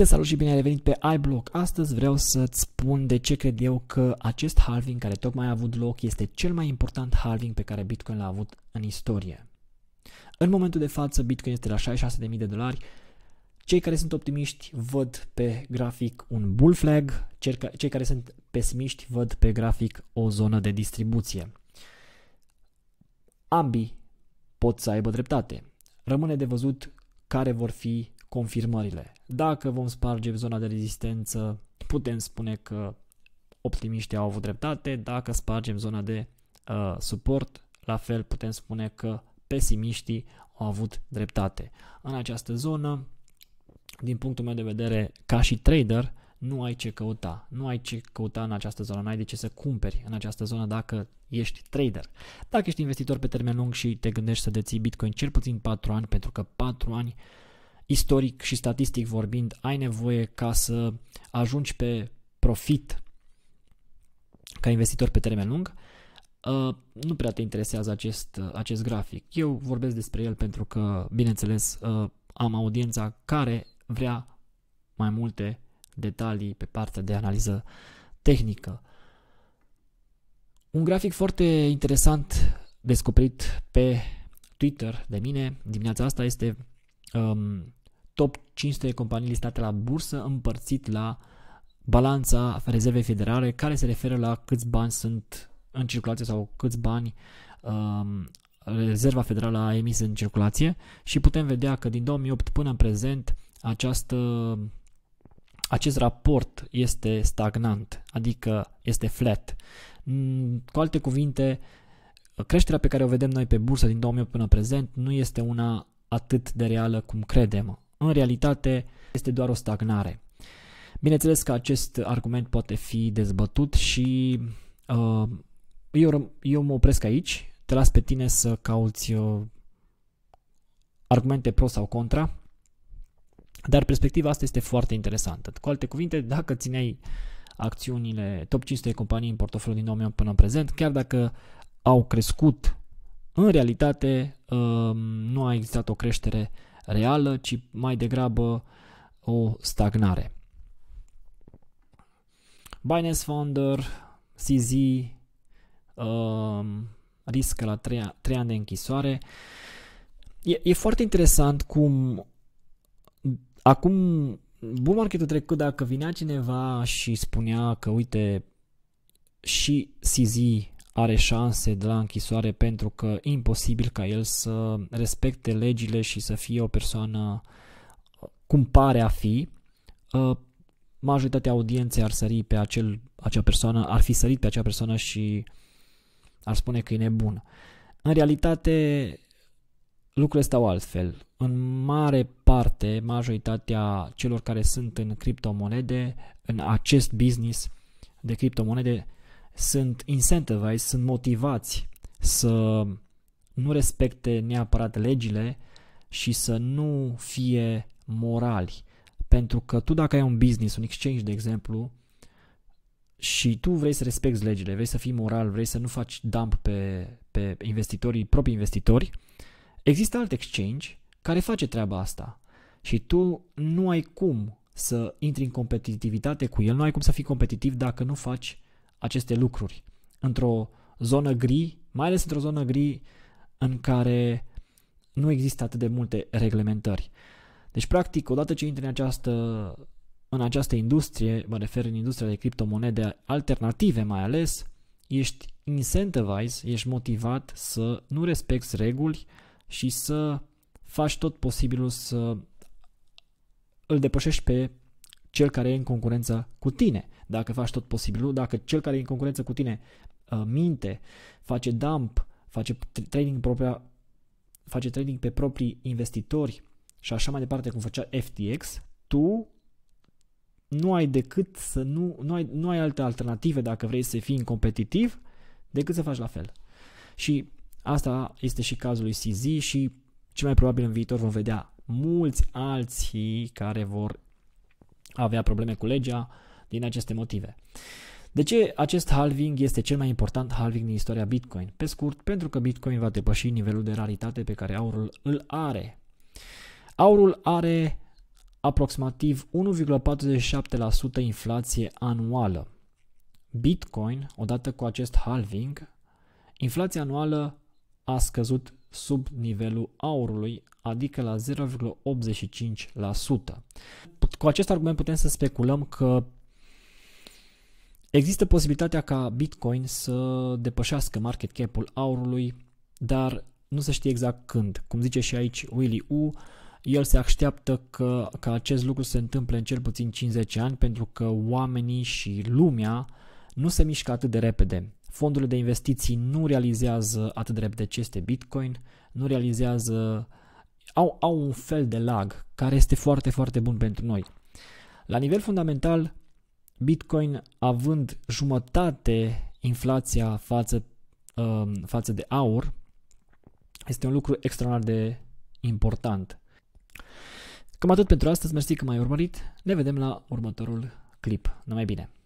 Te salut și bine ai revenit pe iBlock. Astăzi vreau să-ți spun de ce cred eu că acest halving care tocmai a avut loc este cel mai important halving pe care Bitcoin l-a avut în istorie. În momentul de față Bitcoin este la 66.000 de dolari. Cei care sunt optimiști văd pe grafic un bull flag, cei care sunt pesimiști văd pe grafic o zonă de distribuție. Ambii pot să aibă dreptate. Rămâne de văzut care vor fi confirmările. Dacă vom sparge zona de rezistență, putem spune că optimiștii au avut dreptate, dacă spargem zona de uh, suport, la fel putem spune că pesimiștii au avut dreptate. În această zonă, din punctul meu de vedere, ca și trader, nu ai ce căuta. Nu ai ce căuta în această zonă, Nu ai de ce să cumperi în această zonă dacă ești trader. Dacă ești investitor pe termen lung și te gândești să deții Bitcoin cel puțin 4 ani, pentru că 4 ani uh, istoric și statistic vorbind, ai nevoie ca să ajungi pe profit ca investitor pe termen lung, Uh, nu prea te interesează acest, uh, acest grafic. Eu vorbesc despre el pentru că, bineînțeles, uh, am audiența care vrea mai multe detalii pe partea de analiză tehnică. Un grafic foarte interesant descoperit pe Twitter de mine dimineața asta este um, top 500 de companii listate la bursă împărțit la balanța rezervei federale care se referă la câți bani sunt în circulație sau câți bani um, Rezerva Federală a emis în circulație și putem vedea că din 2008 până în prezent această, acest raport este stagnant, adică este flat. Mm, cu alte cuvinte, creșterea pe care o vedem noi pe bursă din 2008 până în prezent nu este una atât de reală cum credem. În realitate este doar o stagnare. Bineînțeles că acest argument poate fi dezbătut și uh, eu, eu mă opresc aici, te las pe tine să cauți uh, argumente pro sau contra, dar perspectiva asta este foarte interesantă. Cu alte cuvinte, dacă țineai acțiunile top 500 de companii în portofoliu din 2008 până în prezent, chiar dacă au crescut, în realitate uh, nu a existat o creștere reală, ci mai degrabă o stagnare. Binance Founder, CZ, uh, um, riscă la 3, 3 ani de închisoare. E, e foarte interesant cum acum bull marketul trecut dacă vinea cineva și spunea că uite și CZ are șanse de la închisoare pentru că e imposibil ca el să respecte legile și să fie o persoană cum pare a fi, uh, majoritatea audienței ar sări pe acel, acea persoană, ar fi sărit pe acea persoană și ar spune că e nebun. În realitate, lucrurile stau altfel. În mare parte, majoritatea celor care sunt în criptomonede, în acest business de criptomonede, sunt incentivized, sunt motivați să nu respecte neapărat legile și să nu fie morali. Pentru că tu dacă ai un business, un exchange de exemplu, și tu vrei să respecti legile, vrei să fii moral, vrei să nu faci dump pe, pe investitorii, proprii investitori, există alt exchange care face treaba asta și tu nu ai cum să intri în competitivitate cu el, nu ai cum să fii competitiv dacă nu faci aceste lucruri într-o zonă gri, mai ales într-o zonă gri în care nu există atât de multe reglementări. Deci, practic, odată ce intri în această, în această industrie, mă refer în industria de criptomonede alternative mai ales, ești incentivized, ești motivat să nu respecti reguli și să faci tot posibilul să îl depășești pe cel care e în concurență cu tine. Dacă faci tot posibilul, dacă cel care e în concurență cu tine uh, minte, face dump, face trading, propria, face trading pe proprii investitori și așa mai departe cum făcea FTX, tu nu ai decât să nu, nu, ai, nu ai alte alternative dacă vrei să fii competitiv decât să faci la fel. Și asta este și cazul lui CZ și cel mai probabil în viitor vom vedea mulți alții care vor avea probleme cu legea din aceste motive. De ce acest halving este cel mai important halving din istoria Bitcoin? Pe scurt, pentru că Bitcoin va depăși nivelul de raritate pe care aurul îl are. Aurul are aproximativ 1,47% inflație anuală. Bitcoin, odată cu acest halving, inflația anuală a scăzut sub nivelul aurului, adică la 0,85% cu acest argument putem să speculăm că există posibilitatea ca Bitcoin să depășească market cap-ul aurului, dar nu se știe exact când. Cum zice și aici Willy U, el se așteaptă că, că acest lucru se întâmple în cel puțin 50 ani pentru că oamenii și lumea nu se mișcă atât de repede. Fondurile de investiții nu realizează atât de repede ce este Bitcoin, nu realizează au, au un fel de lag care este foarte, foarte bun pentru noi. La nivel fundamental, Bitcoin având jumătate inflația față, um, față de aur, este un lucru extraordinar de important. Cam atât pentru astăzi, mersi că m-ai urmărit, ne vedem la următorul clip. Numai bine!